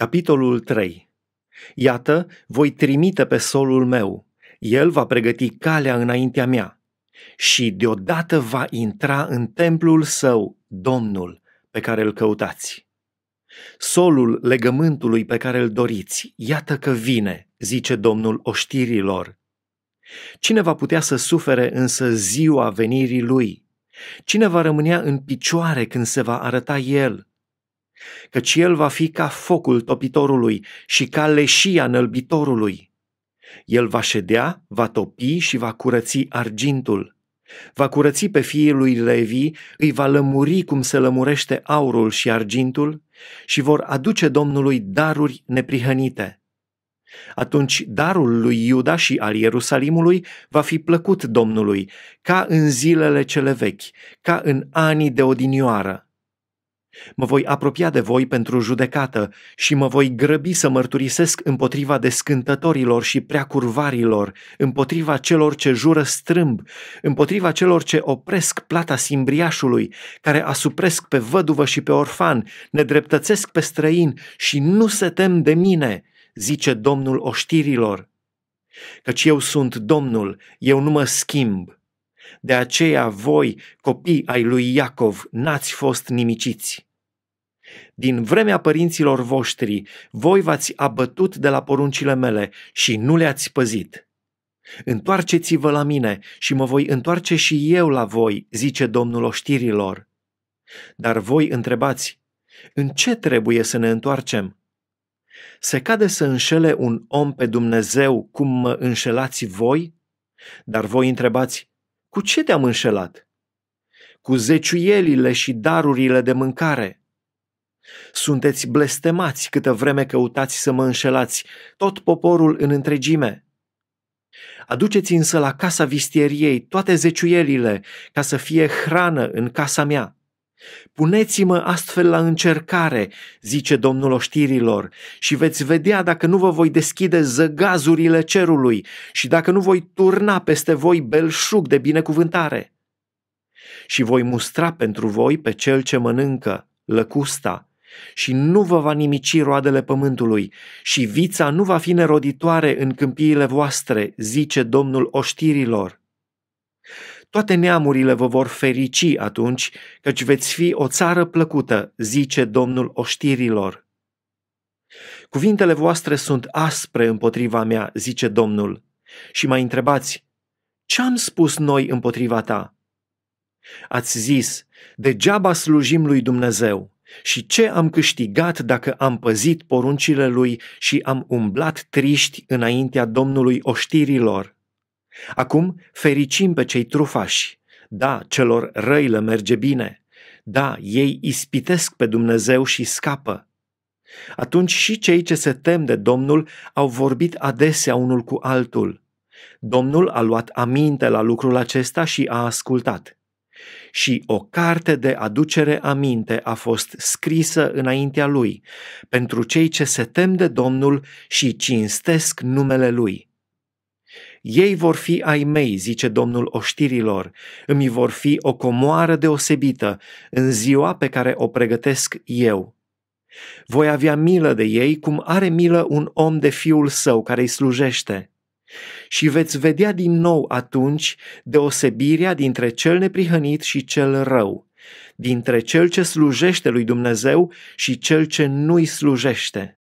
Capitolul 3 Iată, voi trimite pe solul meu. El va pregăti calea înaintea mea. Și deodată va intra în templul său, Domnul, pe care îl căutați. Solul legământului pe care îl doriți, iată că vine, zice Domnul oștirilor. Cine va putea să sufere însă ziua venirii lui? Cine va rămânea în picioare când se va arăta el? căci el va fi ca focul topitorului și ca leșia nălbitorului. El va ședea, va topi și va curăți argintul. Va curăți pe fiii lui Levi, îi va lămuri cum se lămurește aurul și argintul și vor aduce Domnului daruri neprihănite – atunci darul lui Iuda și al Ierusalimului va fi plăcut Domnului, ca în zilele cele vechi, ca în anii de odinioară. Mă voi apropia de voi pentru judecată și mă voi grăbi să mărturisesc împotriva descântătorilor și preacurvarilor, împotriva celor ce jură strâmb, împotriva celor ce opresc plata simbriașului, care asupresc pe văduvă și pe orfan, nedreptățesc pe străin și nu se tem de mine, zice Domnul oștirilor. Căci eu sunt Domnul, eu nu mă schimb. De aceea voi, copii ai lui Iacov, n-ați fost nimiciți. Din vremea părinților voștri, voi v-ați abătut de la poruncile mele și nu le-ați păzit. Întoarceți-vă la mine și mă voi întoarce și eu la voi, zice Domnul oștirilor. Dar voi întrebați, în ce trebuie să ne întoarcem? Se cade să înșele un om pe Dumnezeu cum mă înșelați voi? Dar voi întrebați, cu ce te-am înșelat? Cu zeciuielile și darurile de mâncare – sunteți blestemați câtă vreme căutați să mă înșelați, tot poporul în întregime. Aduceți însă la casa vistieriei toate zeciuielile, ca să fie hrană în casa mea. Puneți-mă astfel la încercare, zice Domnul oștirilor, și veți vedea dacă nu vă voi deschide zăgazurile cerului și dacă nu voi turna peste voi belșug de binecuvântare. Și voi mustra pentru voi pe cel ce mănâncă, lăcusta, și nu vă va nimici roadele pământului și vița nu va fi neroditoare în câmpiile voastre, zice Domnul oștirilor. Toate neamurile vă vor ferici atunci, căci veți fi o țară plăcută, zice Domnul oștirilor. Cuvintele voastre sunt aspre împotriva mea, zice Domnul. Și mai întrebați, ce am spus noi împotriva ta? Ați zis, degeaba slujim lui Dumnezeu. Și ce am câștigat dacă am păzit poruncile lui și am umblat triști înaintea Domnului oștirilor? Acum fericim pe cei trufași. Da, celor răi le merge bine. Da, ei ispitesc pe Dumnezeu și scapă. Atunci și cei ce se tem de Domnul au vorbit adesea unul cu altul. Domnul a luat aminte la lucrul acesta și a ascultat și o carte de aducere aminte a fost scrisă înaintea lui pentru cei ce se tem de Domnul și cinstesc numele lui. Ei vor fi ai mei, zice Domnul oștirilor, îmi vor fi o comoară deosebită în ziua pe care o pregătesc eu. Voi avea milă de ei cum are milă un om de fiul său care îi slujește. Și veți vedea din nou atunci deosebirea dintre cel neprihănit și cel rău, dintre cel ce slujește lui Dumnezeu și cel ce nu-i slujește.